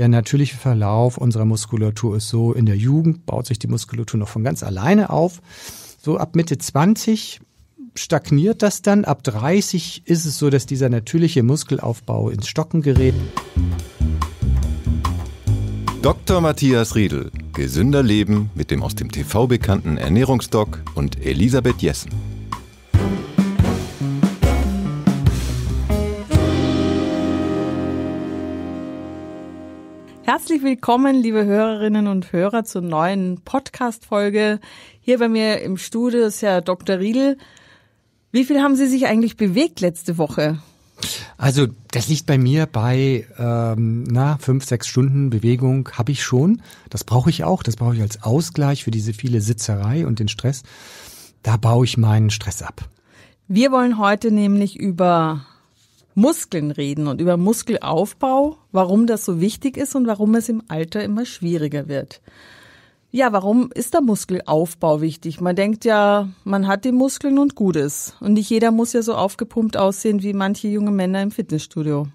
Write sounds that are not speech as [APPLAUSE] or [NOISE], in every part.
Der natürliche Verlauf unserer Muskulatur ist so, in der Jugend baut sich die Muskulatur noch von ganz alleine auf. So ab Mitte 20 stagniert das dann. Ab 30 ist es so, dass dieser natürliche Muskelaufbau ins Stocken gerät. Dr. Matthias Riedel, gesünder Leben mit dem aus dem TV bekannten Ernährungsdoc und Elisabeth Jessen. Herzlich willkommen, liebe Hörerinnen und Hörer, zur neuen Podcast-Folge. Hier bei mir im Studio ist Herr Dr. Riedl. Wie viel haben Sie sich eigentlich bewegt letzte Woche? Also das liegt bei mir bei ähm, na fünf sechs Stunden Bewegung habe ich schon. Das brauche ich auch. Das brauche ich als Ausgleich für diese viele Sitzerei und den Stress. Da baue ich meinen Stress ab. Wir wollen heute nämlich über Muskeln reden und über Muskelaufbau, warum das so wichtig ist und warum es im Alter immer schwieriger wird. Ja, warum ist der Muskelaufbau wichtig? Man denkt ja, man hat die Muskeln und gut ist. Und nicht jeder muss ja so aufgepumpt aussehen wie manche junge Männer im Fitnessstudio.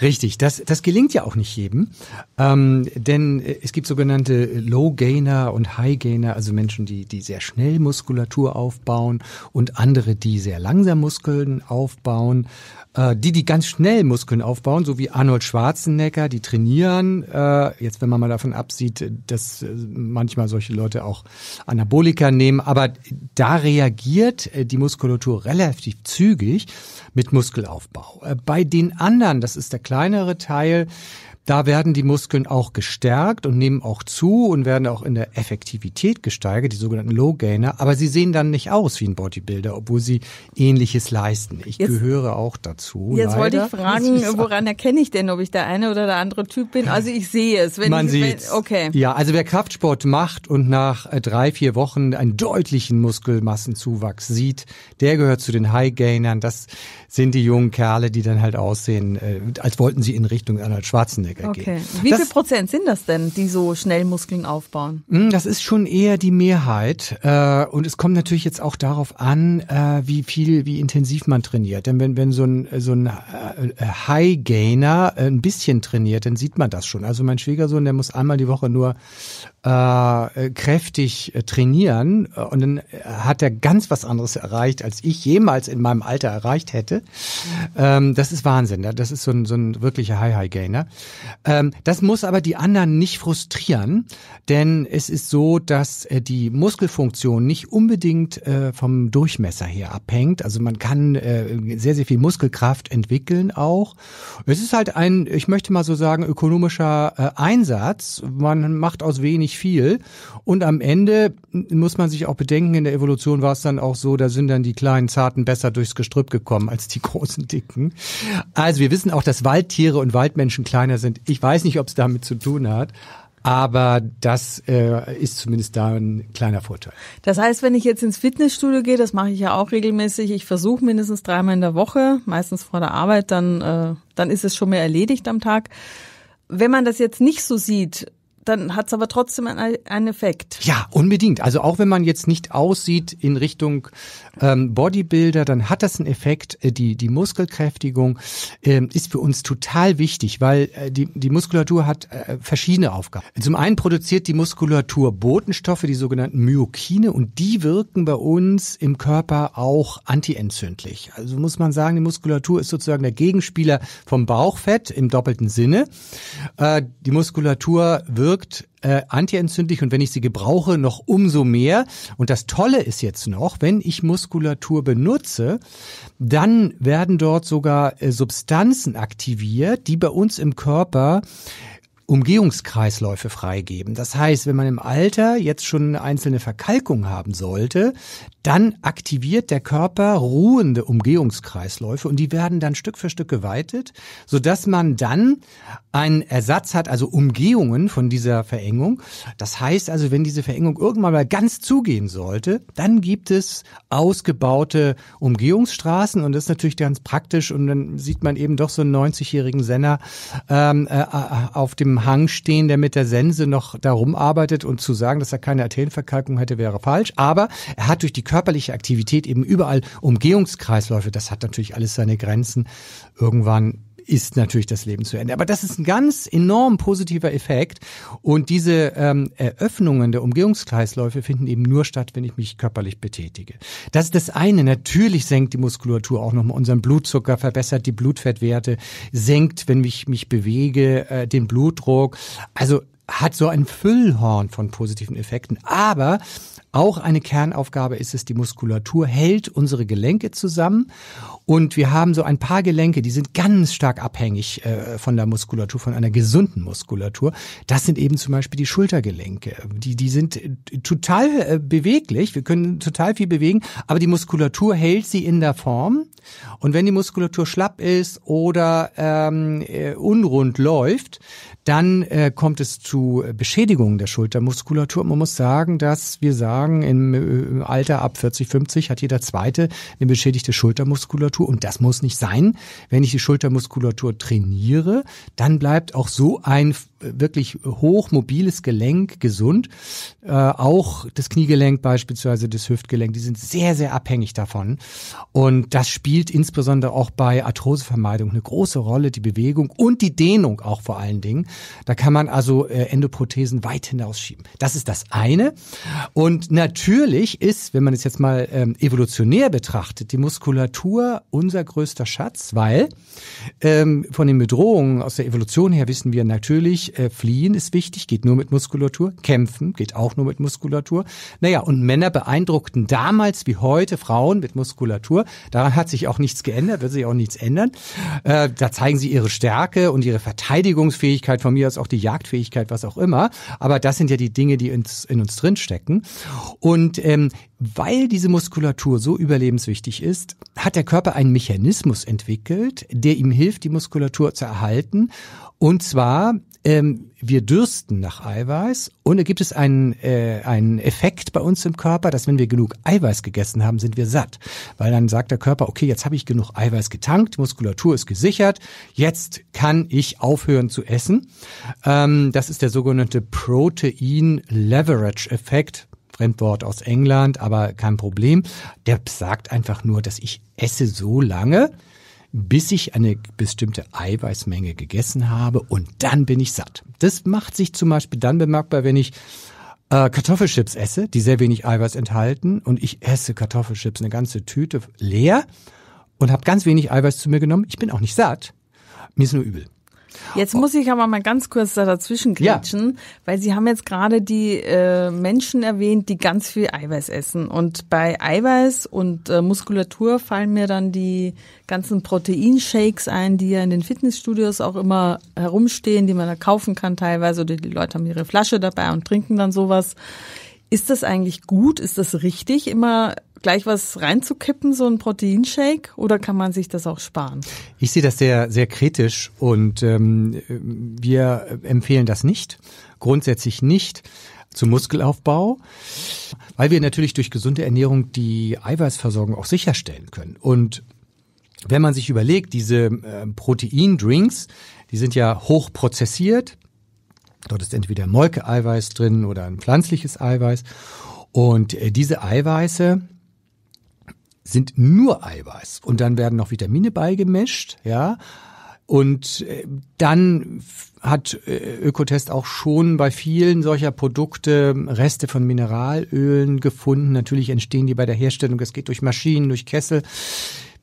Richtig, das, das gelingt ja auch nicht jedem, ähm, denn äh, es gibt sogenannte Low-Gainer und High-Gainer, also Menschen, die, die sehr schnell Muskulatur aufbauen und andere, die sehr langsam Muskeln aufbauen. Äh, die, die ganz schnell Muskeln aufbauen, so wie Arnold Schwarzenegger, die trainieren. Äh, jetzt, wenn man mal davon absieht, dass äh, manchmal solche Leute auch Anabolika nehmen, aber da reagiert die Muskulatur relativ zügig mit Muskelaufbau. Bei den anderen, das ist der kleinere Teil, da werden die Muskeln auch gestärkt und nehmen auch zu und werden auch in der Effektivität gesteigert, die sogenannten Low Gainer. Aber sie sehen dann nicht aus wie ein Bodybuilder, obwohl sie ähnliches leisten. Ich jetzt, gehöre auch dazu. Jetzt leider. wollte ich fragen, woran erkenne ich denn, ob ich der eine oder der andere Typ bin? Also ich sehe es. Wenn Man sieht okay. Ja, also wer Kraftsport macht und nach äh, drei, vier Wochen einen deutlichen Muskelmassenzuwachs sieht, der gehört zu den High Gainern. Das sind die jungen Kerle, die dann halt aussehen, äh, als wollten sie in Richtung Arnold Schwarzenegger schwieriger okay. gehen. Wie das, viel Prozent sind das denn, die so schnell Muskeln aufbauen? Hm, das ist schon eher die Mehrheit. Äh, und es kommt natürlich jetzt auch darauf an, äh, wie viel, wie intensiv man trainiert. Denn wenn, wenn so ein, so ein äh, High-Gainer ein bisschen trainiert, dann sieht man das schon. Also mein Schwiegersohn, der muss einmal die Woche nur äh, kräftig trainieren und dann hat er ganz was anderes erreicht, als ich jemals in meinem Alter erreicht hätte. Ähm, das ist Wahnsinn. Ne? Das ist so ein, so ein wirklicher High-High-Gainer. Ähm, das muss aber die anderen nicht frustrieren, denn es ist so, dass äh, die Muskelfunktion nicht unbedingt äh, vom Durchmesser her abhängt. Also man kann äh, sehr, sehr viel Muskelkraft entwickeln auch. Es ist halt ein, ich möchte mal so sagen, ökonomischer äh, Einsatz. Man macht aus wenig viel und am Ende muss man sich auch bedenken, in der Evolution war es dann auch so, da sind dann die kleinen Zarten besser durchs Gestrüpp gekommen als die großen Dicken. Also wir wissen auch, dass Waldtiere und Waldmenschen kleiner sind und ich weiß nicht, ob es damit zu tun hat. Aber das äh, ist zumindest da ein kleiner Vorteil. Das heißt, wenn ich jetzt ins Fitnessstudio gehe, das mache ich ja auch regelmäßig, ich versuche mindestens dreimal in der Woche, meistens vor der Arbeit, dann, äh, dann ist es schon mehr erledigt am Tag. Wenn man das jetzt nicht so sieht, dann hat es aber trotzdem einen Effekt. Ja, unbedingt. Also auch wenn man jetzt nicht aussieht in Richtung ähm, Bodybuilder, dann hat das einen Effekt. Äh, die, die Muskelkräftigung ähm, ist für uns total wichtig, weil äh, die, die Muskulatur hat äh, verschiedene Aufgaben. Zum einen produziert die Muskulatur Botenstoffe, die sogenannten Myokine, und die wirken bei uns im Körper auch antientzündlich. Also muss man sagen, die Muskulatur ist sozusagen der Gegenspieler vom Bauchfett im doppelten Sinne. Äh, die Muskulatur wirkt wirkt äh, antientzündlich und wenn ich sie gebrauche, noch umso mehr. Und das Tolle ist jetzt noch, wenn ich Muskulatur benutze, dann werden dort sogar äh, Substanzen aktiviert, die bei uns im Körper Umgehungskreisläufe freigeben. Das heißt, wenn man im Alter jetzt schon eine einzelne Verkalkung haben sollte, dann aktiviert der Körper ruhende Umgehungskreisläufe und die werden dann Stück für Stück geweitet, sodass man dann einen Ersatz hat, also Umgehungen von dieser Verengung. Das heißt also, wenn diese Verengung irgendwann mal ganz zugehen sollte, dann gibt es ausgebaute Umgehungsstraßen und das ist natürlich ganz praktisch und dann sieht man eben doch so einen 90-jährigen Senner ähm, äh, äh auf dem am Hang stehen, der mit der Sense noch darum arbeitet und zu sagen, dass er keine Arterienverkalkung hätte, wäre falsch. Aber er hat durch die körperliche Aktivität eben überall Umgehungskreisläufe. Das hat natürlich alles seine Grenzen. Irgendwann ist natürlich das Leben zu Ende. Aber das ist ein ganz enorm positiver Effekt. Und diese ähm, Eröffnungen der Umgehungskreisläufe finden eben nur statt, wenn ich mich körperlich betätige. Das ist das eine. Natürlich senkt die Muskulatur auch nochmal unseren Blutzucker, verbessert die Blutfettwerte, senkt, wenn ich mich bewege, äh, den Blutdruck. Also hat so ein Füllhorn von positiven Effekten. Aber auch eine Kernaufgabe ist es, die Muskulatur hält unsere Gelenke zusammen. Und wir haben so ein paar Gelenke, die sind ganz stark abhängig äh, von der Muskulatur, von einer gesunden Muskulatur. Das sind eben zum Beispiel die Schultergelenke. Die, die sind äh, total äh, beweglich. Wir können total viel bewegen, aber die Muskulatur hält sie in der Form. Und wenn die Muskulatur schlapp ist oder ähm, äh, unrund läuft, dann äh, kommt es zu äh, Beschädigungen der Schultermuskulatur. Man muss sagen, dass wir sagen, im, äh, Alter ab 40, 50 hat jeder Zweite eine beschädigte Schultermuskulatur und das muss nicht sein. Wenn ich die Schultermuskulatur trainiere, dann bleibt auch so ein wirklich hochmobiles Gelenk gesund. Äh, auch das Kniegelenk beispielsweise, das Hüftgelenk, die sind sehr, sehr abhängig davon. Und das spielt insbesondere auch bei Arthrosevermeidung eine große Rolle, die Bewegung und die Dehnung auch vor allen Dingen. Da kann man also äh, Endoprothesen weit hinausschieben. Das ist das eine. Und natürlich ist, wenn man es jetzt mal ähm, evolutionär betrachtet, die Muskulatur unser größter Schatz, weil ähm, von den Bedrohungen aus der Evolution her wissen wir natürlich, äh, fliehen ist wichtig, geht nur mit Muskulatur. Kämpfen geht auch nur mit Muskulatur. Naja, und Männer beeindruckten damals wie heute Frauen mit Muskulatur. Daran hat sich auch nichts geändert, wird sich auch nichts ändern. Äh, da zeigen sie ihre Stärke und ihre Verteidigungsfähigkeit, von mir aus auch die Jagdfähigkeit, was auch immer. Aber das sind ja die Dinge, die ins, in uns drinstecken. Und ähm, weil diese Muskulatur so überlebenswichtig ist, hat der Körper einen Mechanismus entwickelt, der ihm hilft, die Muskulatur zu erhalten. Und zwar ähm, wir dürsten nach Eiweiß und da gibt es einen, äh, einen Effekt bei uns im Körper, dass wenn wir genug Eiweiß gegessen haben, sind wir satt. Weil dann sagt der Körper, okay, jetzt habe ich genug Eiweiß getankt, Muskulatur ist gesichert, jetzt kann ich aufhören zu essen. Ähm, das ist der sogenannte Protein Leverage Effekt. Fremdwort aus England, aber kein Problem. Der sagt einfach nur, dass ich esse so lange, bis ich eine bestimmte Eiweißmenge gegessen habe und dann bin ich satt. Das macht sich zum Beispiel dann bemerkbar, wenn ich äh, Kartoffelchips esse, die sehr wenig Eiweiß enthalten und ich esse Kartoffelchips eine ganze Tüte leer und habe ganz wenig Eiweiß zu mir genommen. Ich bin auch nicht satt, mir ist nur übel. Jetzt muss ich aber mal ganz kurz da dazwischen klatschen, ja. weil Sie haben jetzt gerade die äh, Menschen erwähnt, die ganz viel Eiweiß essen. Und bei Eiweiß und äh, Muskulatur fallen mir dann die ganzen Proteinshakes ein, die ja in den Fitnessstudios auch immer herumstehen, die man da kaufen kann teilweise. Oder die Leute haben ihre Flasche dabei und trinken dann sowas. Ist das eigentlich gut? Ist das richtig, immer gleich was reinzukippen, so ein Proteinshake? Oder kann man sich das auch sparen? Ich sehe das sehr, sehr kritisch und ähm, wir empfehlen das nicht. Grundsätzlich nicht zum Muskelaufbau, weil wir natürlich durch gesunde Ernährung die Eiweißversorgung auch sicherstellen können. Und wenn man sich überlegt, diese äh, Proteindrinks, die sind ja hochprozessiert, Dort ist entweder Molkeeiweiß drin oder ein pflanzliches Eiweiß. Und äh, diese Eiweiße sind nur Eiweiß. Und dann werden noch Vitamine beigemischt, ja. Und äh, dann hat äh, Ökotest auch schon bei vielen solcher Produkte Reste von Mineralölen gefunden. Natürlich entstehen die bei der Herstellung. Es geht durch Maschinen, durch Kessel.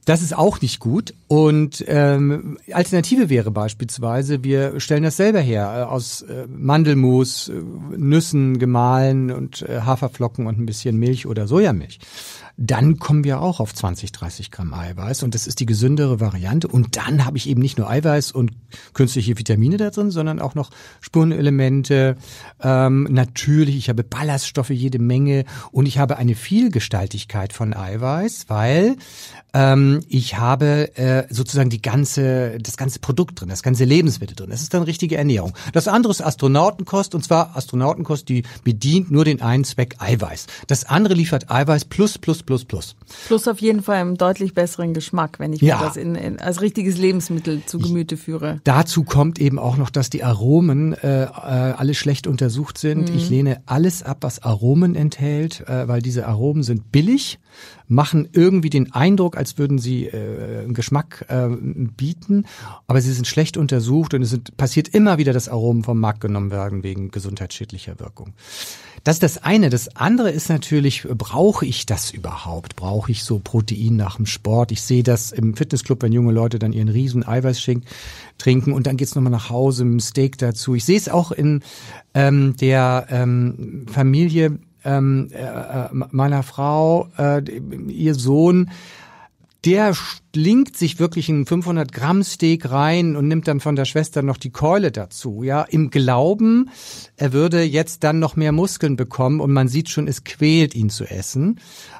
Das ist auch nicht gut. Und ähm, Alternative wäre beispielsweise, wir stellen das selber her äh, aus äh, Mandelmus, äh, Nüssen gemahlen und äh, Haferflocken und ein bisschen Milch oder Sojamilch dann kommen wir auch auf 20, 30 Gramm Eiweiß und das ist die gesündere Variante. Und dann habe ich eben nicht nur Eiweiß und künstliche Vitamine da drin, sondern auch noch Spurenelemente. Ähm, natürlich, ich habe Ballaststoffe jede Menge und ich habe eine Vielgestaltigkeit von Eiweiß, weil ähm, ich habe äh, sozusagen die ganze, das ganze Produkt drin, das ganze Lebensmittel drin. Das ist dann richtige Ernährung. Das andere ist Astronautenkost und zwar Astronautenkost, die bedient nur den einen Zweck Eiweiß. Das andere liefert Eiweiß plus plus plus plus. Plus auf jeden Fall einen deutlich besseren Geschmack, wenn ich ja. mir das in, in, als richtiges Lebensmittel zu Gemüte führe. dazu kommt eben auch noch, dass die Aromen äh, äh alle schlecht untersucht sind. Mhm. Ich lehne alles ab, was Aromen enthält, äh, weil diese Aromen sind billig, machen irgendwie den Eindruck, als würden sie äh, Geschmack äh, bieten, aber sie sind schlecht untersucht und es sind, passiert immer wieder, dass Aromen vom Markt genommen werden wegen gesundheitsschädlicher Wirkung. Das ist das eine. Das andere ist natürlich, brauche ich das überhaupt? Brauche ich so Protein nach dem Sport? Ich sehe das im Fitnessclub, wenn junge Leute dann ihren riesen Eiweißschink trinken und dann geht's nochmal nach Hause mit Steak dazu. Ich sehe es auch in ähm, der ähm, Familie ähm, äh, äh meiner Frau, äh, ihr Sohn der schlingt sich wirklich einen 500 Gramm Steak rein und nimmt dann von der Schwester noch die Keule dazu, ja, im Glauben, er würde jetzt dann noch mehr Muskeln bekommen und man sieht schon, es quält ihn zu essen.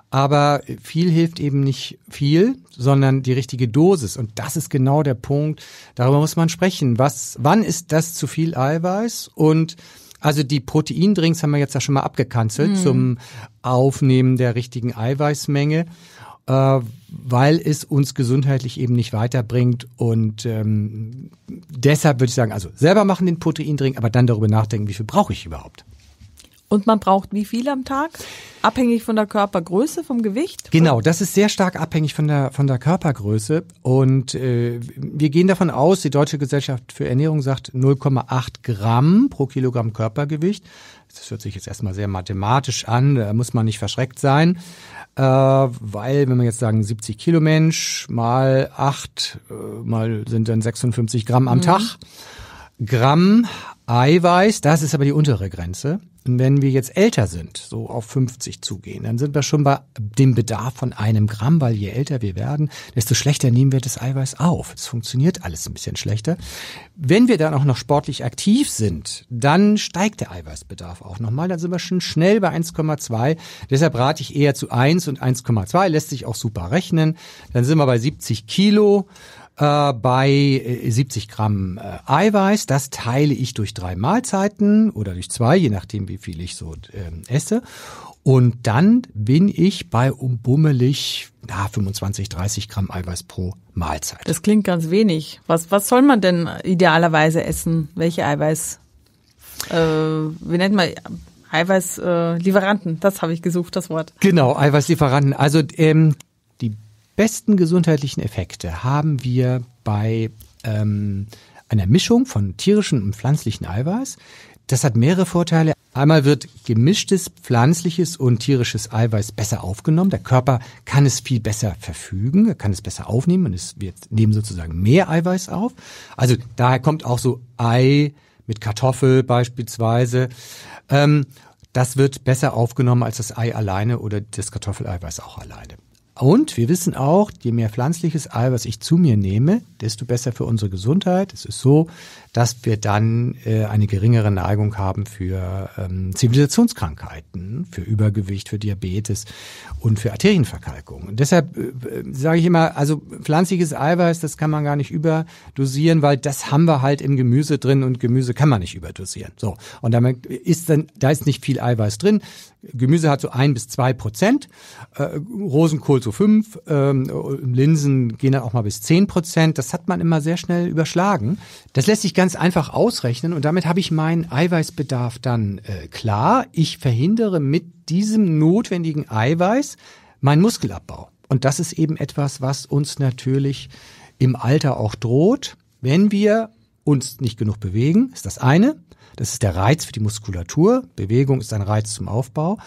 Aber viel hilft eben nicht viel, sondern die richtige Dosis. Und das ist genau der Punkt. Darüber muss man sprechen. Was, wann ist das zu viel Eiweiß und also die Proteindrinks haben wir jetzt ja schon mal abgekanzelt mm. zum Aufnehmen der richtigen Eiweißmenge. Äh, weil es uns gesundheitlich eben nicht weiterbringt. Und ähm, deshalb würde ich sagen, also selber machen den Proteindrink, aber dann darüber nachdenken, wie viel brauche ich überhaupt. Und man braucht wie viel am Tag? Abhängig von der Körpergröße, vom Gewicht? Genau, das ist sehr stark abhängig von der, von der Körpergröße. Und äh, wir gehen davon aus, die Deutsche Gesellschaft für Ernährung sagt 0,8 Gramm pro Kilogramm Körpergewicht das hört sich jetzt erstmal sehr mathematisch an, da muss man nicht verschreckt sein, äh, weil wenn wir jetzt sagen 70 Kilo Mensch mal 8, äh, mal sind dann 56 Gramm am mhm. Tag, Gramm Eiweiß, das ist aber die untere Grenze wenn wir jetzt älter sind, so auf 50 zugehen, dann sind wir schon bei dem Bedarf von einem Gramm, weil je älter wir werden, desto schlechter nehmen wir das Eiweiß auf. Es funktioniert alles ein bisschen schlechter. Wenn wir dann auch noch sportlich aktiv sind, dann steigt der Eiweißbedarf auch nochmal. Dann sind wir schon schnell bei 1,2. Deshalb rate ich eher zu 1 und 1,2. Lässt sich auch super rechnen. Dann sind wir bei 70 Kilo äh, bei 70 äh, Gramm äh, Eiweiß. Das teile ich durch drei Mahlzeiten oder durch zwei, je nachdem, wie viel ich so ähm, esse. Und dann bin ich bei umbummelig na, 25, 30 Gramm Eiweiß pro Mahlzeit. Das klingt ganz wenig. Was, was soll man denn idealerweise essen? Welche Eiweiß? Äh, wie nennt man Eiweißlieferanten? Äh, das habe ich gesucht, das Wort. Genau, Eiweißlieferanten. Also ähm, die besten gesundheitlichen Effekte haben wir bei ähm, einer Mischung von tierischem und pflanzlichem Eiweiß. Das hat mehrere Vorteile. Einmal wird gemischtes pflanzliches und tierisches Eiweiß besser aufgenommen. Der Körper kann es viel besser verfügen, er kann es besser aufnehmen und es wird nehmen sozusagen mehr Eiweiß auf. Also daher kommt auch so Ei mit Kartoffel beispielsweise. Ähm, das wird besser aufgenommen als das Ei alleine oder das Kartoffeleiweiß auch alleine. Und wir wissen auch, je mehr pflanzliches Eiweiß ich zu mir nehme, desto besser für unsere Gesundheit. Es ist so, dass wir dann äh, eine geringere Neigung haben für ähm, Zivilisationskrankheiten, für Übergewicht, für Diabetes und für Arterienverkalkung. Und deshalb äh, äh, sage ich immer, also pflanzliches Eiweiß, das kann man gar nicht überdosieren, weil das haben wir halt im Gemüse drin und Gemüse kann man nicht überdosieren. So. Und damit ist dann, da ist nicht viel Eiweiß drin. Gemüse hat so ein bis zwei Prozent, äh, Rosenkohl so so 5, ähm, äh, Linsen gehen dann auch mal bis 10 Prozent. Das hat man immer sehr schnell überschlagen. Das lässt sich ganz einfach ausrechnen und damit habe ich meinen Eiweißbedarf dann äh, klar. Ich verhindere mit diesem notwendigen Eiweiß meinen Muskelabbau. Und das ist eben etwas, was uns natürlich im Alter auch droht, wenn wir uns nicht genug bewegen, ist das eine. Das ist der Reiz für die Muskulatur. Bewegung ist ein Reiz zum Aufbau.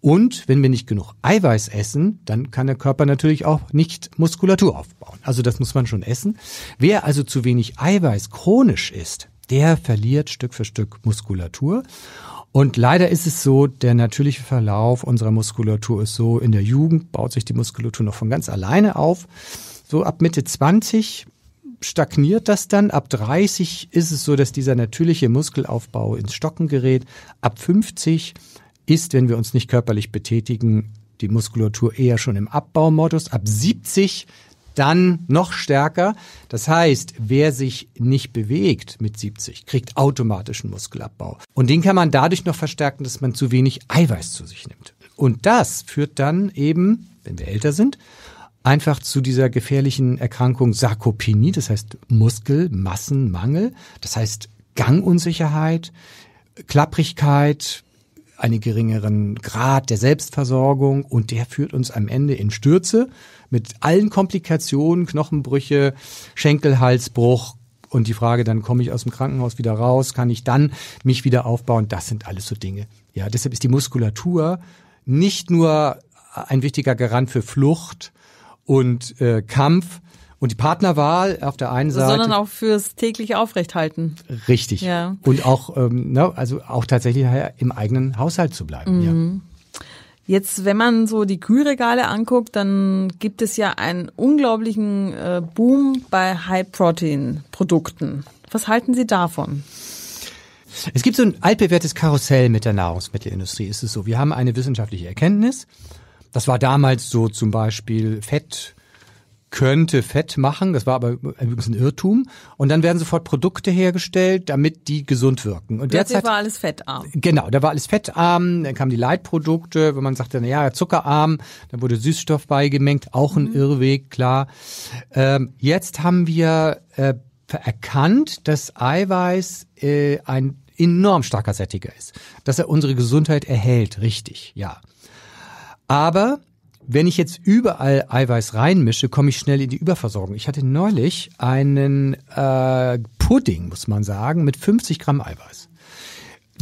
Und wenn wir nicht genug Eiweiß essen, dann kann der Körper natürlich auch nicht Muskulatur aufbauen. Also das muss man schon essen. Wer also zu wenig Eiweiß chronisch isst, der verliert Stück für Stück Muskulatur. Und leider ist es so, der natürliche Verlauf unserer Muskulatur ist so, in der Jugend baut sich die Muskulatur noch von ganz alleine auf. So ab Mitte 20 stagniert das dann. Ab 30 ist es so, dass dieser natürliche Muskelaufbau ins Stocken gerät. Ab 50 ist, wenn wir uns nicht körperlich betätigen, die Muskulatur eher schon im Abbaumodus. Ab 70 dann noch stärker. Das heißt, wer sich nicht bewegt mit 70, kriegt automatischen Muskelabbau. Und den kann man dadurch noch verstärken, dass man zu wenig Eiweiß zu sich nimmt. Und das führt dann eben, wenn wir älter sind, einfach zu dieser gefährlichen Erkrankung Sarkopenie, das heißt Muskelmassenmangel, das heißt Gangunsicherheit, Klapprigkeit, einen geringeren Grad der Selbstversorgung und der führt uns am Ende in Stürze mit allen Komplikationen, Knochenbrüche, Schenkelhalsbruch, und die Frage, dann komme ich aus dem Krankenhaus wieder raus, kann ich dann mich wieder aufbauen, das sind alles so Dinge. Ja, deshalb ist die Muskulatur nicht nur ein wichtiger Garant für Flucht und äh, Kampf, und die Partnerwahl auf der einen Seite. Sondern auch fürs tägliche Aufrechthalten. Richtig. Ja. Und auch, ähm, ne, also auch tatsächlich im eigenen Haushalt zu bleiben. Mhm. Ja. Jetzt, wenn man so die Kühlregale anguckt, dann gibt es ja einen unglaublichen äh, Boom bei High-Protein-Produkten. Was halten Sie davon? Es gibt so ein altbewährtes Karussell mit der Nahrungsmittelindustrie, ist es so. Wir haben eine wissenschaftliche Erkenntnis. Das war damals so zum Beispiel Fett könnte Fett machen. Das war aber übrigens ein Irrtum. Und dann werden sofort Produkte hergestellt, damit die gesund wirken. Und derzeit war alles fettarm. Genau, da war alles fettarm. Dann kamen die Leitprodukte, wenn man sagte, na ja, zuckerarm. Dann wurde Süßstoff beigemengt, auch ein mhm. Irrweg, klar. Ähm, jetzt haben wir äh, erkannt, dass Eiweiß äh, ein enorm starker Sättiger ist, dass er unsere Gesundheit erhält, richtig, ja. Aber wenn ich jetzt überall Eiweiß reinmische, komme ich schnell in die Überversorgung. Ich hatte neulich einen äh, Pudding, muss man sagen, mit 50 Gramm Eiweiß.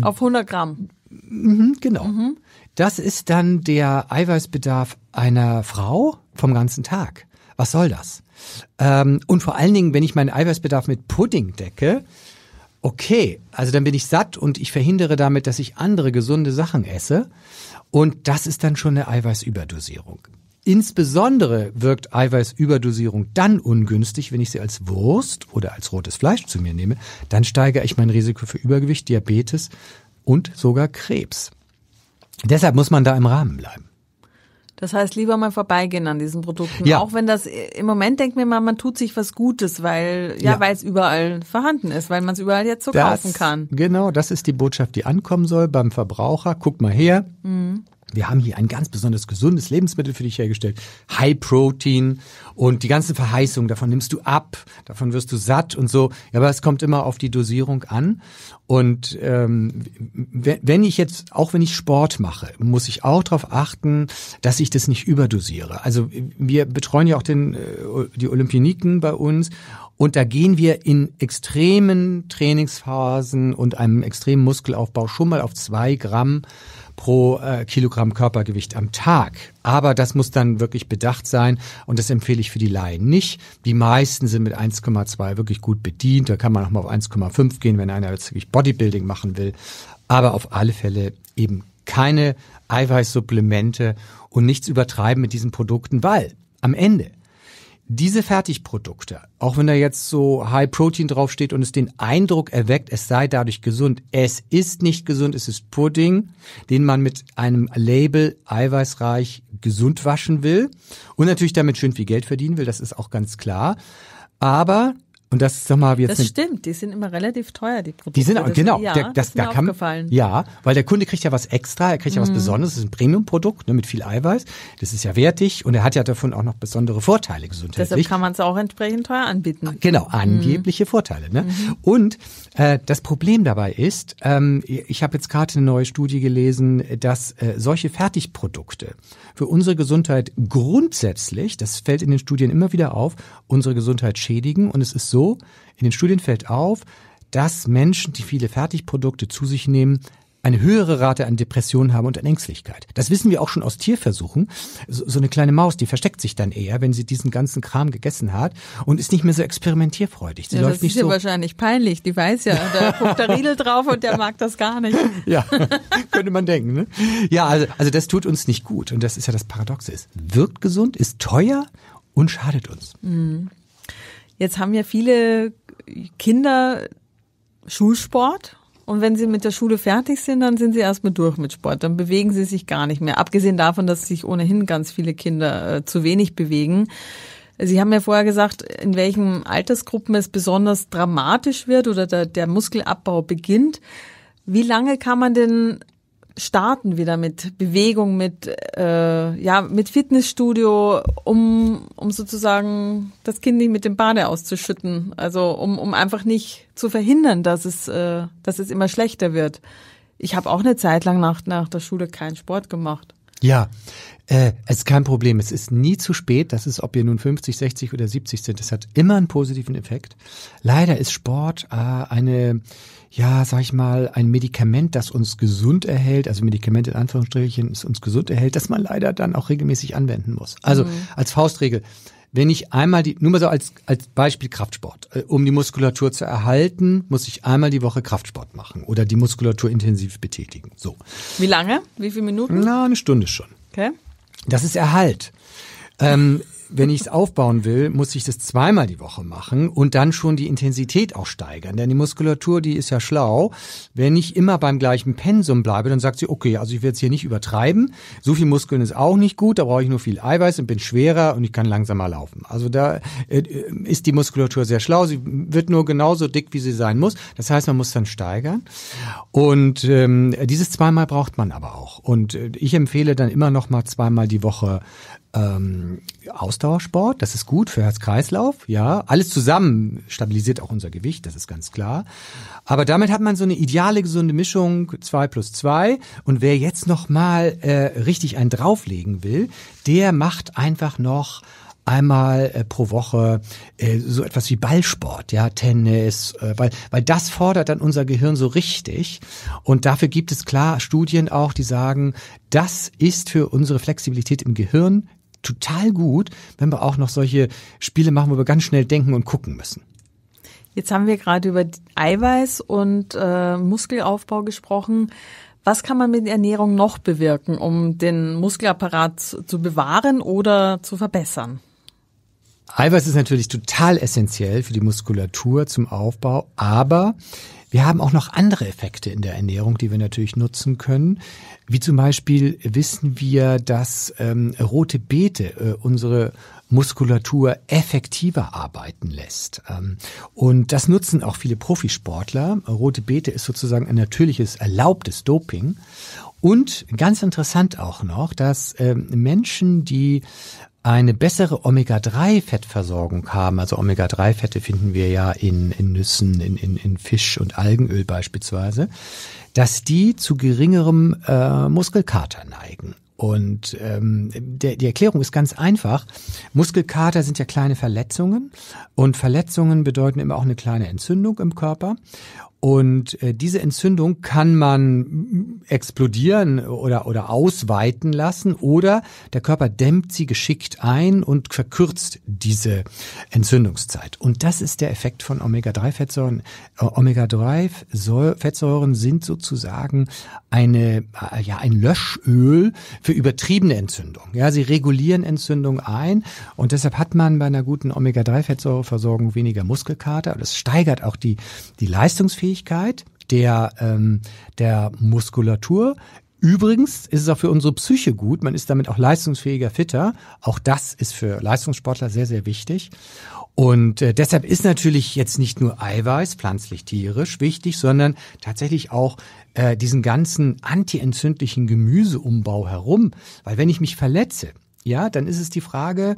Auf 100 Gramm. Mhm, genau. Mhm. Das ist dann der Eiweißbedarf einer Frau vom ganzen Tag. Was soll das? Ähm, und vor allen Dingen, wenn ich meinen Eiweißbedarf mit Pudding decke, okay, also dann bin ich satt und ich verhindere damit, dass ich andere gesunde Sachen esse. Und das ist dann schon eine Eiweißüberdosierung. Insbesondere wirkt Eiweißüberdosierung dann ungünstig, wenn ich sie als Wurst oder als rotes Fleisch zu mir nehme. Dann steigere ich mein Risiko für Übergewicht, Diabetes und sogar Krebs. Deshalb muss man da im Rahmen bleiben. Das heißt, lieber mal vorbeigehen an diesen Produkten. Ja. Auch wenn das äh, im Moment denkt mir mal, man tut sich was Gutes, weil ja, ja. es überall vorhanden ist, weil man es überall jetzt so das, kaufen kann. Genau, das ist die Botschaft, die ankommen soll beim Verbraucher. Guck mal her. Mhm wir haben hier ein ganz besonders gesundes Lebensmittel für dich hergestellt. High Protein und die ganzen Verheißungen, davon nimmst du ab, davon wirst du satt und so. Ja, aber es kommt immer auf die Dosierung an. Und ähm, wenn ich jetzt, auch wenn ich Sport mache, muss ich auch darauf achten, dass ich das nicht überdosiere. Also wir betreuen ja auch den, äh, die Olympioniken bei uns und da gehen wir in extremen Trainingsphasen und einem extremen Muskelaufbau schon mal auf zwei Gramm pro äh, Kilogramm Körpergewicht am Tag. Aber das muss dann wirklich bedacht sein und das empfehle ich für die Laien nicht. Die meisten sind mit 1,2 wirklich gut bedient. Da kann man auch mal auf 1,5 gehen, wenn einer jetzt wirklich Bodybuilding machen will. Aber auf alle Fälle eben keine Eiweißsupplemente und nichts übertreiben mit diesen Produkten, weil am Ende diese Fertigprodukte, auch wenn da jetzt so High Protein draufsteht und es den Eindruck erweckt, es sei dadurch gesund, es ist nicht gesund, es ist Pudding, den man mit einem Label eiweißreich gesund waschen will und natürlich damit schön viel Geld verdienen will, das ist auch ganz klar. Aber und das ist doch mal jetzt. Das eine, stimmt, die sind immer relativ teuer, die Produkte. Die sind auch, genau, ja, der, das, das da kann, ja, weil der Kunde kriegt ja was extra, er kriegt ja was mhm. Besonderes, das ist ein Premium-Produkt, ne, mit viel Eiweiß, das ist ja wertig und er hat ja davon auch noch besondere Vorteile gesundheitlich. Deshalb kann man es auch entsprechend teuer anbieten. Ah, genau, mhm. angebliche mhm. Vorteile, ne? Mhm. Und, äh, das Problem dabei ist, ähm, ich habe jetzt gerade eine neue Studie gelesen, dass äh, solche Fertigprodukte für unsere Gesundheit grundsätzlich, das fällt in den Studien immer wieder auf, unsere Gesundheit schädigen und es ist so, so, in den Studien fällt auf, dass Menschen, die viele Fertigprodukte zu sich nehmen, eine höhere Rate an Depressionen haben und an Ängstlichkeit. Das wissen wir auch schon aus Tierversuchen. So, so, eine kleine Maus, die versteckt sich dann eher, wenn sie diesen ganzen Kram gegessen hat und ist nicht mehr so experimentierfreudig. Sie ja, läuft das nicht ist so ja wahrscheinlich peinlich. Die weiß ja, da guckt der Riedel drauf und der mag das gar nicht. [LAUGHS] Ja, [LAUGHS] könnte man denken. Ne? Ja, also, also das tut uns nicht gut und das ist ja das Paradoxe. Es wirkt gesund, ist teuer und schadet uns. Mhm. Jetzt haben ja viele Kinder Schulsport. Und wenn sie mit der Schule fertig sind, dann sind sie erstmal durch mit Sport. Dann bewegen sie sich gar nicht mehr. Abgesehen davon, dass sich ohnehin ganz viele Kinder äh, zu wenig bewegen. Sie haben ja vorher gesagt, in welchen Altersgruppen es besonders dramatisch wird oder der, der Muskelabbau beginnt. Wie lange kann man denn starten wieder mit Bewegung, mit äh, ja mit Fitnessstudio, um um sozusagen das Kind nicht mit dem Bade auszuschütten, also um um einfach nicht zu verhindern, dass es äh, dass es immer schlechter wird. Ich habe auch eine Zeit lang nach nach der Schule keinen Sport gemacht. Ja, äh, es ist kein Problem. Es ist nie zu spät. Das ist, ob ihr nun 50, 60 oder 70 sind. Das hat immer einen positiven Effekt. Leider ist Sport äh, eine, ja, sag ich mal, ein Medikament, das uns gesund erhält. Also Medikament in Anführungsstrichen, das uns gesund erhält, das man leider dann auch regelmäßig anwenden muss. Also mhm. als Faustregel wenn ich einmal die, nur mal so als, als Beispiel Kraftsport, äh, um die Muskulatur zu erhalten, muss ich einmal die Woche Kraftsport machen oder die Muskulatur intensiv betätigen. So. Wie lange? Wie viele Minuten? Na, eine Stunde schon. Okay. Das ist Erhalt. Ähm, wenn ich es aufbauen will, muss ich das zweimal die Woche machen und dann schon die Intensität auch steigern. Denn die Muskulatur, die ist ja schlau. Wenn ich immer beim gleichen Pensum bleibe, dann sagt sie, okay, also ich werde es hier nicht übertreiben. So viel Muskeln ist auch nicht gut, da brauche ich nur viel Eiweiß und bin schwerer und ich kann langsamer laufen. Also da äh, äh, ist die Muskulatur sehr schlau. Sie wird nur genauso dick, wie sie sein muss. Das heißt, man muss dann steigern. Und ähm, dieses zweimal braucht man aber auch. Und äh, ich empfehle dann immer noch mal zweimal die Woche ähm, Ausdauersport, das ist gut für Herz-Kreislauf, ja. Alles zusammen stabilisiert auch unser Gewicht, das ist ganz klar. Aber damit hat man so eine ideale gesunde Mischung zwei plus zwei. Und wer jetzt nochmal äh, richtig einen drauflegen will, der macht einfach noch einmal äh, pro Woche äh, so etwas wie Ballsport, ja, Tennis, äh, weil, weil das fordert dann unser Gehirn so richtig. Und dafür gibt es klar Studien auch, die sagen, das ist für unsere Flexibilität im Gehirn total gut, wenn wir auch noch solche Spiele machen, wo wir ganz schnell denken und gucken müssen. Jetzt haben wir gerade über Eiweiß und äh, Muskelaufbau gesprochen. Was kann man mit Ernährung noch bewirken, um den Muskelapparat zu bewahren oder zu verbessern? Eiweiß ist natürlich total essentiell für die Muskulatur zum Aufbau, aber wir haben auch noch andere Effekte in der Ernährung, die wir natürlich nutzen können. Wie zum Beispiel wissen wir, dass ähm, rote Beete äh, unsere Muskulatur effektiver arbeiten lässt. Ähm, und das nutzen auch viele Profisportler. Rote Beete ist sozusagen ein natürliches, erlaubtes Doping. Und ganz interessant auch noch, dass ähm, Menschen, die eine bessere Omega-3-Fettversorgung haben. Also Omega-3-Fette finden wir ja in, in Nüssen, in, in, in Fisch und Algenöl beispielsweise, dass die zu geringerem äh, Muskelkater neigen. Und ähm, der, die Erklärung ist ganz einfach. Muskelkater sind ja kleine Verletzungen und Verletzungen bedeuten immer auch eine kleine Entzündung im Körper. Und äh, diese Entzündung kann man mm, explodieren oder, oder ausweiten lassen oder der Körper dämmt sie geschickt ein und verkürzt diese Entzündungszeit. Und das ist der Effekt von Omega-3-Fettsäuren. Äh, Omega-3-Fettsäuren sind sozusagen eine, äh, ja, ein Löschöl für übertriebene Entzündung. Ja, sie regulieren Entzündung ein und deshalb hat man bei einer guten Omega-3-Fettsäureversorgung weniger Muskelkater. Das steigert auch die, die Leistungsfähigkeit Leistungsfähigkeit, der, ähm, der Muskulatur. Übrigens ist es auch für unsere Psyche gut. Man ist damit auch leistungsfähiger, fitter. Auch das ist für Leistungssportler sehr, sehr wichtig. Und äh, deshalb ist natürlich jetzt nicht nur Eiweiß, pflanzlich, tierisch wichtig, sondern tatsächlich auch äh, diesen ganzen antientzündlichen Gemüseumbau herum. Weil wenn ich mich verletze, ja, dann ist es die Frage,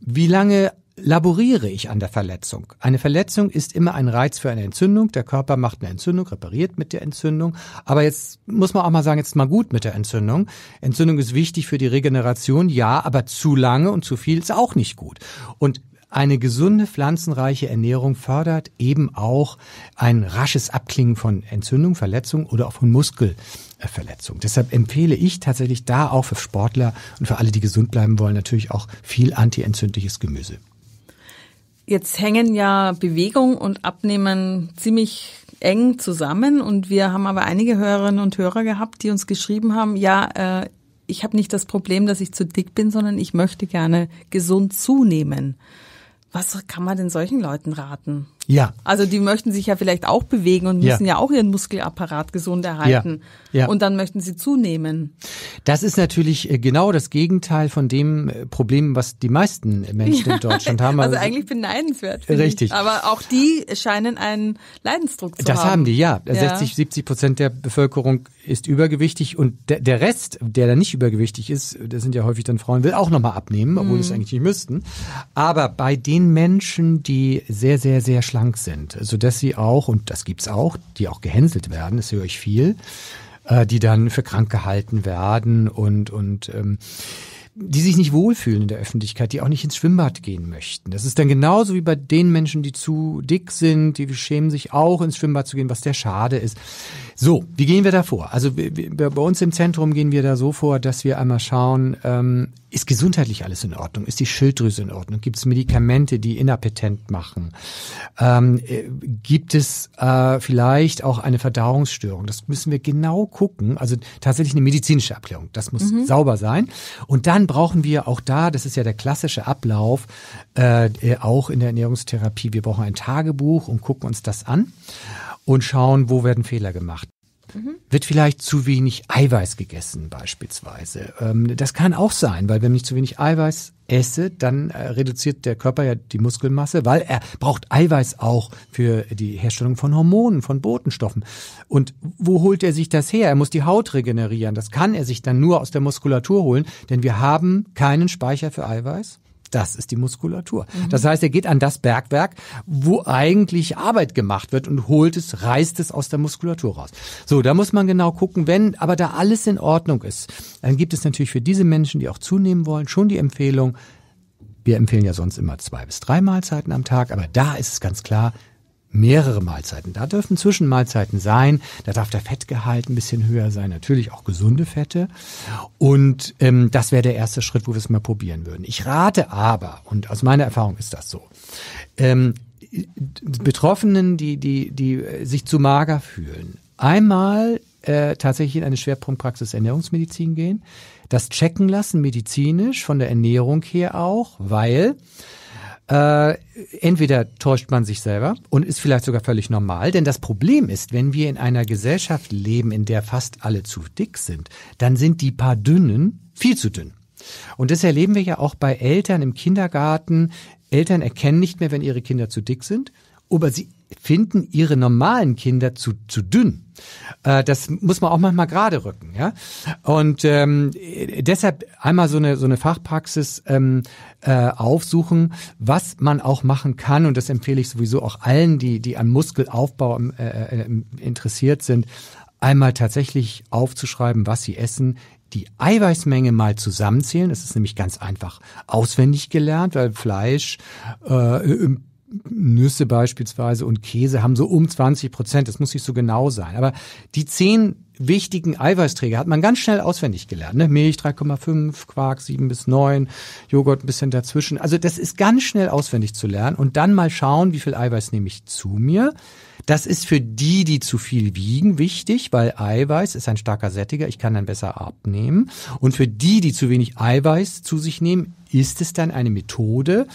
wie lange laboriere ich an der Verletzung. Eine Verletzung ist immer ein Reiz für eine Entzündung. Der Körper macht eine Entzündung, repariert mit der Entzündung. Aber jetzt muss man auch mal sagen, jetzt mal gut mit der Entzündung. Entzündung ist wichtig für die Regeneration, ja, aber zu lange und zu viel ist auch nicht gut. Und eine gesunde, pflanzenreiche Ernährung fördert eben auch ein rasches Abklingen von Entzündung, Verletzung oder auch von Muskelverletzung. Deshalb empfehle ich tatsächlich da auch für Sportler und für alle, die gesund bleiben wollen, natürlich auch viel antientzündliches Gemüse. Jetzt hängen ja Bewegung und Abnehmen ziemlich eng zusammen und wir haben aber einige Hörerinnen und Hörer gehabt, die uns geschrieben haben, ja, äh, ich habe nicht das Problem, dass ich zu dick bin, sondern ich möchte gerne gesund zunehmen. Was kann man denn solchen Leuten raten? Ja. Also die möchten sich ja vielleicht auch bewegen und müssen ja, ja auch ihren Muskelapparat gesund erhalten. Ja. ja. Und dann möchten sie zunehmen. Das ist natürlich äh, genau das Gegenteil von dem äh, Problem, was die meisten Menschen ja. [LAUGHS] in Deutschland haben. Also, also eigentlich beneidenswert. Richtig. Ich. Aber auch die scheinen einen Leidensdruck zu das haben. Das haben die, ja. 60, 70 Prozent der Bevölkerung ist übergewichtig und der, der Rest, der da nicht übergewichtig ist, das sind ja häufig dann Frauen, will auch nochmal abnehmen, obwohl mhm. es eigentlich nicht müssten. Aber bei den Menschen, die sehr, sehr, sehr schlank schlank sind, sodass sie auch, und das gibt's auch, die auch gehänselt werden, das höre ich viel, äh, die dann für krank gehalten werden und, und ähm, die sich nicht wohlfühlen in der Öffentlichkeit, die auch nicht ins Schwimmbad gehen möchten. Das ist dann genauso wie bei den Menschen, die zu dick sind, die schämen sich auch ins Schwimmbad zu gehen, was der schade ist. So, wie gehen wir da vor? Also bei uns im Zentrum gehen wir da so vor, dass wir einmal schauen, ähm, ist gesundheitlich alles in Ordnung? Ist die Schilddrüse in Ordnung? Gibt es Medikamente, die inappetent machen? Ähm, äh, gibt es äh, vielleicht auch eine Verdauungsstörung? Das müssen wir genau gucken. Also tatsächlich eine medizinische Abklärung. Das muss mhm. sauber sein. Und dann brauchen wir auch da, das ist ja der klassische Ablauf, äh, äh auch in der Ernährungstherapie, wir brauchen ein Tagebuch und gucken uns das an und schauen, wo werden Fehler gemacht. Mhm. Wird vielleicht zu wenig Eiweiß gegessen beispielsweise. Ähm, das kann auch sein, weil wenn ich zu wenig Eiweiß esse, dann äh, reduziert der Körper ja die Muskelmasse, weil er braucht Eiweiß auch für die Herstellung von Hormonen, von Botenstoffen. Und wo holt er sich das her? Er muss die Haut regenerieren. Das kann er sich dann nur aus der Muskulatur holen, denn wir haben keinen Speicher für Eiweiß. Das ist die Muskulatur. Mhm. Das heißt, er geht an das Bergwerk, wo eigentlich Arbeit gemacht wird und holt es, reißt es aus der Muskulatur raus. So, da muss man genau gucken, wenn aber da alles in Ordnung ist, dann gibt es natürlich für diese Menschen, die auch zunehmen wollen, schon die Empfehlung, wir empfehlen ja sonst immer zwei bis drei Mahlzeiten am Tag, aber da ist es ganz klar, mehrere Mahlzeiten. Da dürfen Zwischenmahlzeiten sein, da darf der Fettgehalt ein bisschen höher sein, natürlich auch gesunde Fette. Und ähm, das wäre der erste Schritt, wo wir es mal probieren würden. Ich rate aber, und aus meiner Erfahrung ist das so, ähm, Betroffenen, die, die, die äh, sich zu mager fühlen, einmal äh, tatsächlich in eine Schwerpunktpraxis Ernährungsmedizin gehen, das checken lassen medizinisch von der Ernährung her auch, weil äh, entweder täuscht man sich selber und ist vielleicht sogar völlig normal, denn das Problem ist, wenn wir in einer Gesellschaft leben, in der fast alle zu dick sind, dann sind die paar Dünnen viel zu dünn. Und das erleben wir ja auch bei Eltern im Kindergarten. Eltern erkennen nicht mehr, wenn ihre Kinder zu dick sind, aber sie finden ihre normalen Kinder zu, zu dünn. Äh, das muss man auch manchmal gerade rücken, ja. Und ähm, deshalb einmal so eine so eine Fachpraxis ähm, äh, aufsuchen, was man auch machen kann. Und das empfehle ich sowieso auch allen, die die an Muskelaufbau ähm, äh, äh ähm, interessiert sind, einmal tatsächlich aufzuschreiben, was sie essen, die Eiweißmenge mal zusammenzählen. Das ist nämlich ganz einfach auswendig gelernt, weil Fleisch äh, Nüsse beispielsweise und Käse haben so um 20 Prozent. Das muss nicht so genau sein. Aber die zehn wichtigen Eiweißträger hat man ganz schnell auswendig gelernt. Ne? Milch 3,5, Quark 7 bis 9, Joghurt ein bisschen dazwischen. Also das ist ganz schnell auswendig zu lernen und dann mal schauen, wie viel Eiweiß nehme ich zu mir. Das ist für die, die zu viel wiegen, wichtig, weil Eiweiß ist ein starker Sättiger. Ich kann dann besser abnehmen. Und für die, die zu wenig Eiweiß zu sich nehmen, ist es dann eine Methode,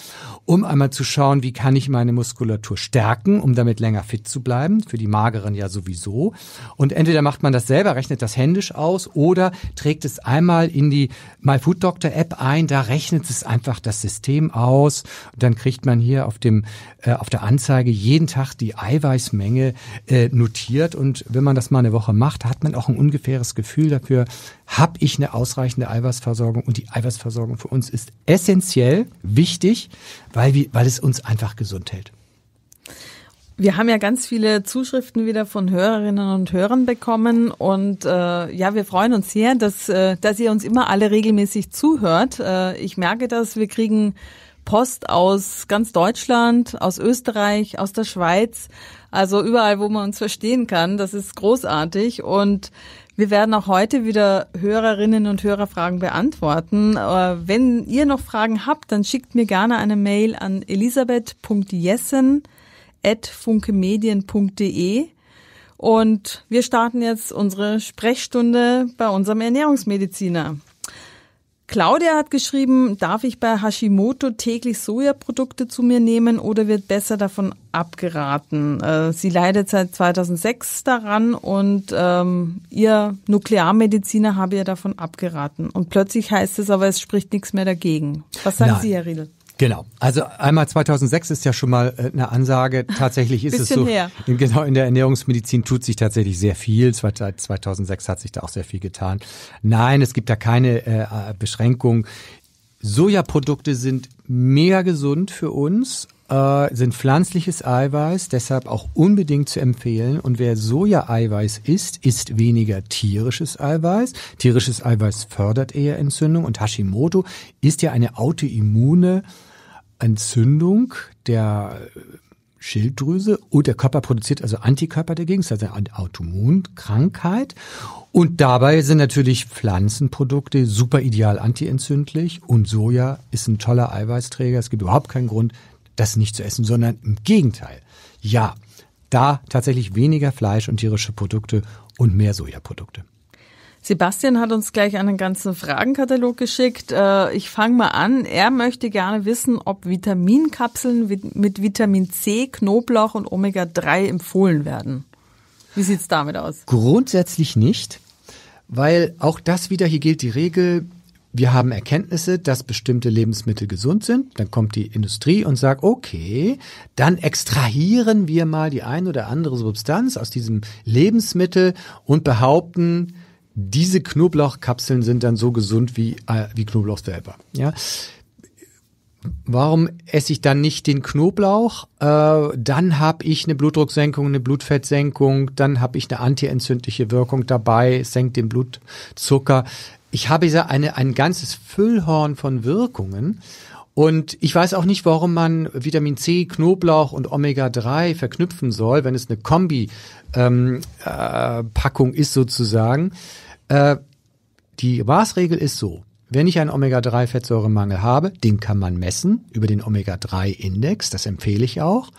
um einmal zu schauen, wie kann ich meine Muskulatur stärken, um damit länger fit zu bleiben, für die Mageren ja sowieso. Und entweder macht man das selber, rechnet das händisch aus oder trägt es einmal in die myfooddoctor App ein, da rechnet es einfach das System aus. Dann kriegt man hier auf dem äh, auf der Anzeige jeden Tag die Eiweißmenge äh, notiert und wenn man das mal eine Woche macht, hat man auch ein ungefähres Gefühl dafür, habe ich eine ausreichende Eiweißversorgung und die Eiweißversorgung für uns ist essentiell, wichtig, weil, wir, weil es uns einfach gesund hält. Wir haben ja ganz viele Zuschriften wieder von Hörerinnen und Hörern bekommen und äh, ja, wir freuen uns sehr, dass, äh, dass ihr uns immer alle regelmäßig zuhört. Äh, ich merke das, wir kriegen Post aus ganz Deutschland, aus Österreich, aus der Schweiz, also überall, wo man uns verstehen kann. Das ist großartig und wir werden auch heute wieder Hörerinnen und Hörerfragen beantworten. Äh, wenn ihr noch Fragen habt, dann schickt mir gerne eine Mail an elisabeth.jessen.funkemedien.de. Und wir starten jetzt unsere Sprechstunde bei unserem Ernährungsmediziner. Claudia hat geschrieben, darf ich bei Hashimoto täglich Sojaprodukte zu mir nehmen oder wird besser davon abgeraten? Äh, sie leidet seit 2006 daran und ähm, ihr Nuklearmediziner habe ihr davon abgeraten. Und plötzlich heißt es aber, es spricht nichts mehr dagegen. Was sagen Nein. Sie, Herr Riedel? Genau. Also einmal 2006 ist ja schon mal äh, eine Ansage. [LAUGHS] Tatsächlich ist es so. Her. Genau in der Ernährungsmedizin tut sich tatsächlich sehr viel. 2006 hat sich da auch sehr viel getan. Nein, es gibt da keine äh, Beschränkung. Sojaprodukte sind mega gesund für uns, äh, sind pflanzliches Eiweiß, deshalb auch unbedingt zu empfehlen. Und wer Soja-Eiweiß isst, isst weniger tierisches Eiweiß. Tierisches Eiweiß fördert eher Entzündung. Und Hashimoto ist ja eine autoimmune Entzündung der Schilddrüse und der Körper produziert also Antikörper dagegen, das ist also eine Autoimmunkrankheit. Und dabei sind natürlich Pflanzenprodukte super ideal antientzündlich und Soja ist ein toller Eiweißträger. Es gibt überhaupt keinen Grund, das nicht zu essen, sondern im Gegenteil. Ja, da tatsächlich weniger Fleisch und tierische Produkte und mehr Sojaprodukte. Sebastian hat uns gleich einen ganzen Fragenkatalog geschickt. Äh, ich fange mal an. Er möchte gerne wissen, ob Vitaminkapseln mit Vitamin C, Knoblauch und Omega-3 empfohlen werden. Wie sieht es damit aus? Grundsätzlich nicht, weil auch das wieder, hier gilt die Regel, wir haben Erkenntnisse, dass bestimmte Lebensmittel gesund sind. Dann kommt die Industrie und sagt, okay, dann extrahieren wir mal die ein oder andere Substanz aus diesem Lebensmittel und behaupten, diese Knoblauchkapseln sind dann so gesund wie, äh, wie Knoblauch selber. Ja? Warum esse ich dann nicht den Knoblauch? Äh, dann habe ich eine Blutdrucksenkung, eine Blutfettsenkung, dann habe ich eine antientzündliche Wirkung dabei, senkt den Blutzucker ich habe ja eine, ein ganzes Füllhorn von Wirkungen. Und ich weiß auch nicht, warum man Vitamin C, Knoblauch und Omega-3 verknüpfen soll, wenn es eine Kombi-Packung ähm, äh, ist sozusagen. Äh, die Maßregel ist so. Wenn ich einen Omega-3-Fettsäuremangel habe, den kann man messen über den Omega-3-Index, das empfehle ich auch.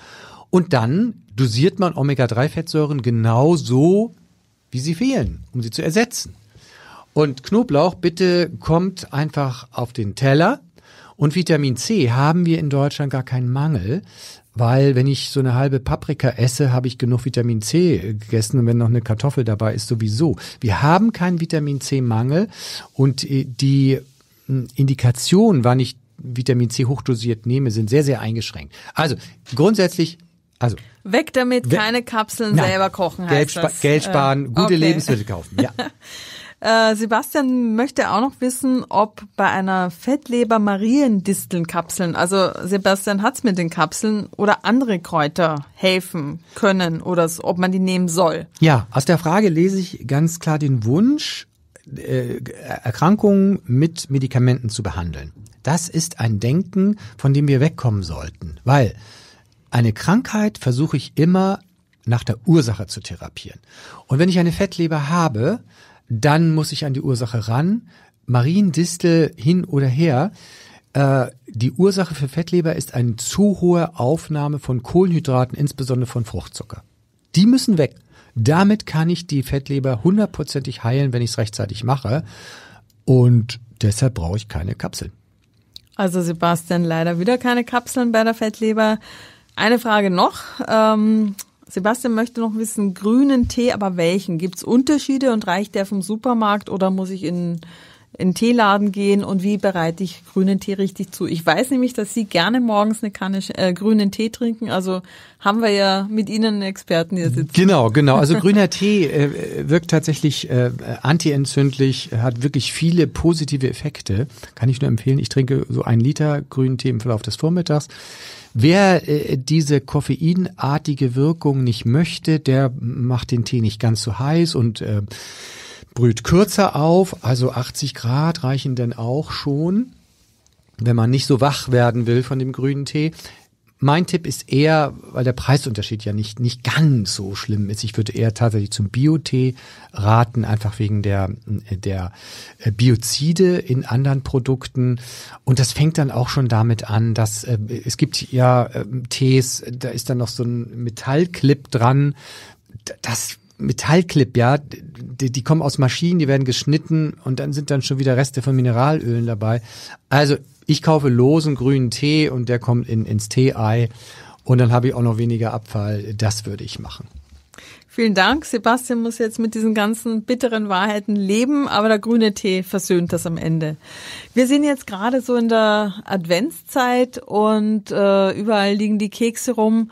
Und dann dosiert man Omega-3-Fettsäuren genau so, wie sie fehlen, um sie zu ersetzen. Und Knoblauch, bitte kommt einfach auf den Teller. Und Vitamin C haben wir in Deutschland gar keinen Mangel, weil wenn ich so eine halbe Paprika esse, habe ich genug Vitamin C gegessen und wenn noch eine Kartoffel dabei ist, sowieso. Wir haben keinen Vitamin C-Mangel und äh, die hm, Indikationen, wann ich Vitamin C hochdosiert nehme, sind sehr, sehr eingeschränkt. Also grundsätzlich also weg damit, we keine Kapseln nein, selber kochen. Geld, heißt das. Geld sparen, äh, gute okay. Lebensmittel kaufen. Ja. [LAUGHS] Äh, Sebastian möchte auch noch wissen, ob bei einer Fettleber Mariendisteln Kapseln, also Sebastian hat's mit den Kapseln oder andere Kräuter helfen können oder so, ob man die nehmen soll. Ja, aus der Frage lese ich ganz klar den Wunsch, äh, Erkrankungen mit Medikamenten zu behandeln. Das ist ein Denken, von dem wir wegkommen sollten, weil eine Krankheit versuche ich immer nach der Ursache zu therapieren. Und wenn ich eine Fettleber habe, dann muss ich an die Ursache ran. Mariendistel hin oder her. Äh, die Ursache für Fettleber ist eine zu hohe Aufnahme von Kohlenhydraten, insbesondere von Fruchtzucker. Die müssen weg. Damit kann ich die Fettleber hundertprozentig heilen, wenn ich es rechtzeitig mache. Und deshalb brauche ich keine Kapseln. Also Sebastian, leider wieder keine Kapseln bei der Fettleber. Eine Frage noch. Ähm, Sebastian möchte noch wissen, grünen Tee, aber welchen? Gibt es Unterschiede und reicht der vom Supermarkt oder muss ich in in den Teeladen gehen und wie bereite ich grünen Tee richtig zu? Ich weiß nämlich, dass Sie gerne morgens eine Kanne äh, grünen Tee trinken. Also haben wir ja mit Ihnen einen Experten hier sitzen. Genau, genau. Also grüner Tee äh, wirkt tatsächlich äh, antientzündlich, hat wirklich viele positive Effekte. Kann ich nur empfehlen. Ich trinke so einen Liter grünen Tee im Verlauf des Vormittags. Wer äh, diese koffeinartige Wirkung nicht möchte, der macht den Tee nicht ganz so heiß und äh, brüht kürzer auf. Also 80 Grad reichen denn auch schon wenn man nicht so wach werden will von dem grünen Tee, mein Tipp ist eher, weil der Preisunterschied ja nicht, nicht ganz so schlimm ist. Ich würde eher tatsächlich zum Biotee raten, einfach wegen der, der Biozide in anderen Produkten. Und das fängt dann auch schon damit an, dass äh, es gibt ja äh, Tees, da ist dann noch so ein Metallclip dran. Das Metallclip, ja, die, die kommen aus Maschinen, die werden geschnitten und dann sind dann schon wieder Reste von Mineralölen dabei. Also ich kaufe losen grünen Tee und der kommt in, ins Tee-Ei und dann habe ich auch noch weniger Abfall. Das würde ich machen. Vielen Dank. Sebastian muss jetzt mit diesen ganzen bitteren Wahrheiten leben, aber der grüne Tee versöhnt das am Ende. Wir sind jetzt gerade so in der Adventszeit und äh, überall liegen die Kekse rum.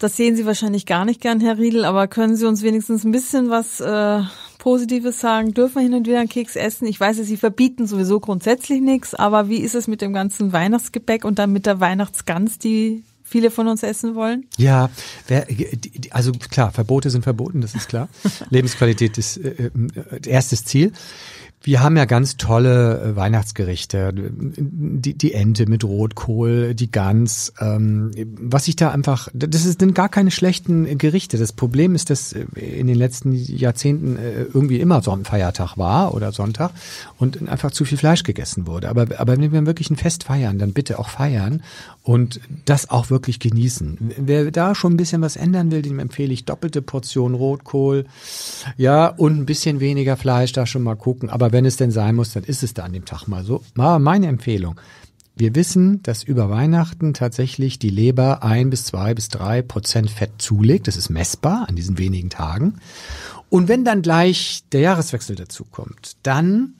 Das sehen Sie wahrscheinlich gar nicht gern, Herr Riedel, aber können Sie uns wenigstens ein bisschen was äh, Positives sagen? Dürfen wir hin und wieder einen Keks essen? Ich weiß, Sie verbieten sowieso grundsätzlich nichts, aber wie ist es mit dem ganzen Weihnachtsgebäck und dann mit der Weihnachtsgans, die viele von uns essen wollen? Ja, wer, also klar, Verbote sind verboten, das ist klar. [LAUGHS] Lebensqualität ist äh, äh, äh erstes Ziel. Wir haben ja ganz tolle äh, Weihnachtsgerichte. Die, die Ente mit Rotkohl, die Gans. Ähm, was ich da einfach, das sind gar keine schlechten Gerichte. Das Problem ist, dass äh, in den letzten Jahrzehnten äh, irgendwie immer so ein Feiertag war oder Sonntag und einfach zu viel Fleisch gegessen wurde. Aber, aber wenn wir wirklich ein Fest feiern, dann bitte auch feiern und das auch wirklich genießen. Wer da schon ein bisschen was ändern will, dem empfehle ich doppelte Portion Rotkohl. Ja, und ein bisschen weniger Fleisch da schon mal gucken. Aber wenn es denn sein muss, dann ist es da an dem Tag mal so. War meine Empfehlung. Wir wissen, dass über Weihnachten tatsächlich die Leber ein bis zwei bis drei Prozent Fett zulegt. Das ist messbar an diesen wenigen Tagen. Und wenn dann gleich der Jahreswechsel dazu kommt, dann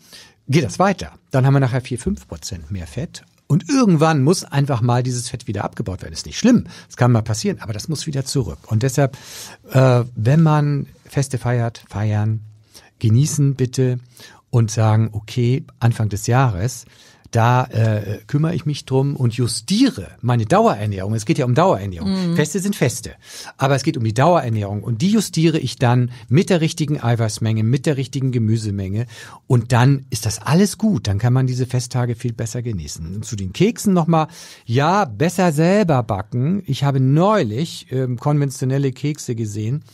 geht das weiter. Dann haben wir nachher vier, fünf Prozent mehr Fett. Und irgendwann muss einfach mal dieses Fett wieder abgebaut werden. Ist nicht schlimm, das kann mal passieren, aber das muss wieder zurück. Und deshalb, äh, wenn man Feste feiert, feiern, genießen bitte und sagen, okay, Anfang des Jahres, da äh, kümmere ich mich drum und justiere meine Dauerernährung. Es geht ja um Dauerernährung. Mhm. Feste sind Feste, aber es geht um die Dauerernährung und die justiere ich dann mit der richtigen Eiweißmenge, mit der richtigen Gemüsemenge und dann ist das alles gut. Dann kann man diese Festtage viel besser genießen. Und zu den Keksen nochmal, ja, besser selber backen. Ich habe neulich ähm, konventionelle Kekse gesehen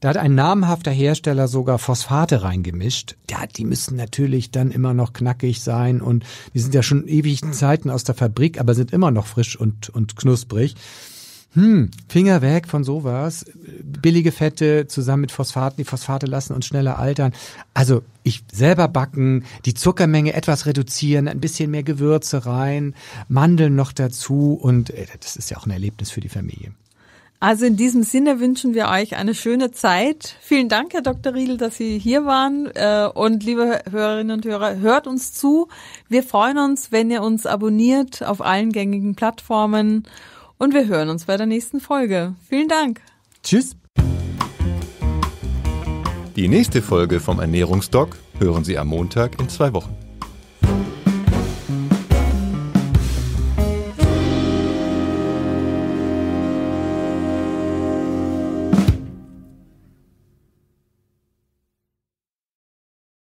da hat ein namhafter Hersteller sogar Phosphate reingemischt. Ja, die müssen natürlich dann immer noch knackig sein und die sind ja schon ewigen Zeiten aus der Fabrik, aber sind immer noch frisch und, und knusprig. Hm, Finger weg von sowas. Billige Fette zusammen mit Phosphaten. Die Phosphate lassen uns schneller altern. Also ich selber backen, die Zuckermenge etwas reduzieren, ein bisschen mehr Gewürze rein, Mandeln noch dazu und äh, das ist ja auch ein Erlebnis für die Familie. Also in diesem Sinne wünschen wir euch eine schöne Zeit. Vielen Dank, Herr Dr. Riedel, dass Sie hier waren. Äh, und liebe Hörerinnen und Hörer, hört uns zu. Wir freuen uns, wenn ihr uns abonniert auf allen gängigen Plattformen. Und wir hören uns bei der nächsten Folge. Vielen Dank. Tschüss. Die nächste Folge vom Ernährungsdoc hören Sie am Montag in zwei Wochen.